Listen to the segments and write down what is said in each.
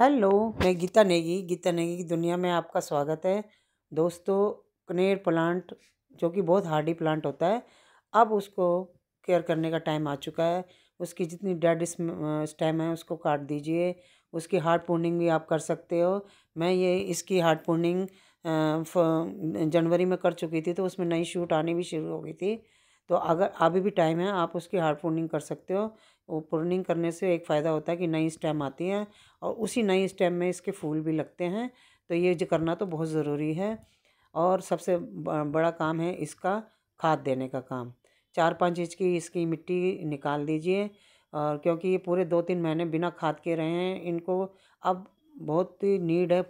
hello मैं गीता नेगी गीता नेगी की दुनिया में आपका स्वागत है दोस्तों कनेर प्लांट जो कि बहुत हार्डी प्लांट होता है अब उसको केयर करने का टाइम आ चुका है उसकी जितनी डेड स्टेम है उसको काट दीजिए उसकी हार्ड पूर्णिंग भी आप कर सकते हो मैं ये इसकी हार्ड पूर्णिंग जनवरी में कर चुकी थी तो उसमें नई शूट आनी भी शुरू हो गई थी तो अगर अभी भी टाइम है आप उसकी हार्ड प्रूनिंग कर सकते हो वो प्रूनिंग करने से एक फ़ायदा होता है कि नई स्टेम आती है और उसी नई स्टेम में इसके फूल भी लगते हैं तो ये जो करना तो बहुत ज़रूरी है और सबसे बड़ा काम है इसका खाद देने का काम चार पाँच इंच की इसकी मिट्टी निकाल दीजिए और क्योंकि ये पूरे दो तीन महीने बिना खाद के रहे हैं इनको अब बहुत ही नीड है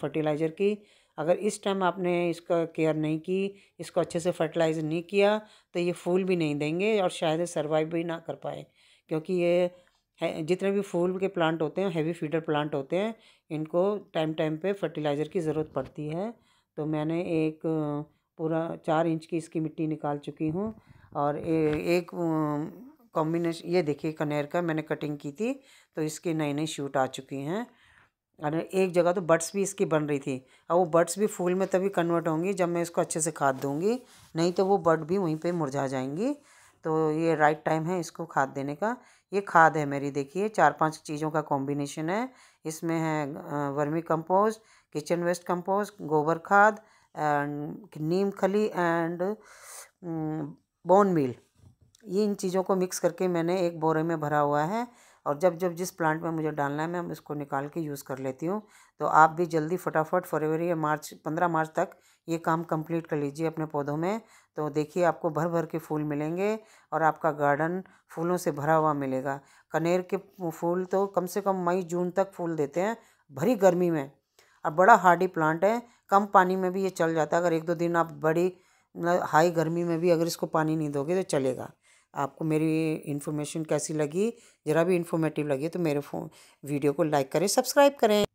फर्टिलाइज़र की अगर इस टाइम आपने इसका केयर नहीं की इसको अच्छे से फर्टिलाइज नहीं किया तो ये फूल भी नहीं देंगे और शायद सर्वाइव भी ना कर पाए क्योंकि ये जितने भी फूल के प्लांट होते हैं हैवी फीडर प्लांट होते हैं इनको टाइम टाइम पे फर्टिलाइज़र की ज़रूरत पड़ती है तो मैंने एक पूरा चार इंच की इसकी मिट्टी निकाल चुकी हूँ और एक कॉम्बिनेशन ये देखिए कनेर का मैंने कटिंग की थी तो इसकी नई नई शूट आ चुकी हैं अरे एक जगह तो बर्ड्स भी इसकी बन रही थी अब वो बड्स भी फूल में तभी कन्वर्ट होंगी जब मैं इसको अच्छे से खाद दूंगी नहीं तो वो बड भी वहीं पे मुरझा जाएंगी तो ये राइट टाइम है इसको खाद देने का ये खाद है मेरी देखिए चार पांच चीज़ों का कॉम्बिनेशन है इसमें है vermi compost kitchen waste compost गोबर खाद एंड नीम खली एंड बोन मील ये इन चीज़ों को मिक्स करके मैंने एक बोरे में भरा हुआ है और जब जब जिस प्लांट में मुझे डालना है मैं उसको निकाल के यूज़ कर लेती हूँ तो आप भी जल्दी फटाफट फरवरी या मार्च पंद्रह मार्च तक ये काम कंप्लीट कर लीजिए अपने पौधों में तो देखिए आपको भर भर के फूल मिलेंगे और आपका गार्डन फूलों से भरा हुआ मिलेगा कनेर के फूल तो कम से कम मई जून तक फूल देते हैं भरी गर्मी में और बड़ा हार्डी प्लांट है कम पानी में भी ये चल जाता है अगर एक दो दिन आप बड़ी हाई गर्मी में भी अगर इसको पानी नहीं दोगे तो चलेगा आपको मेरी इन्फॉर्मेशन कैसी लगी ज़रा भी इन्फॉर्मेटिव लगी तो मेरे फोन वीडियो को लाइक करें सब्सक्राइब करें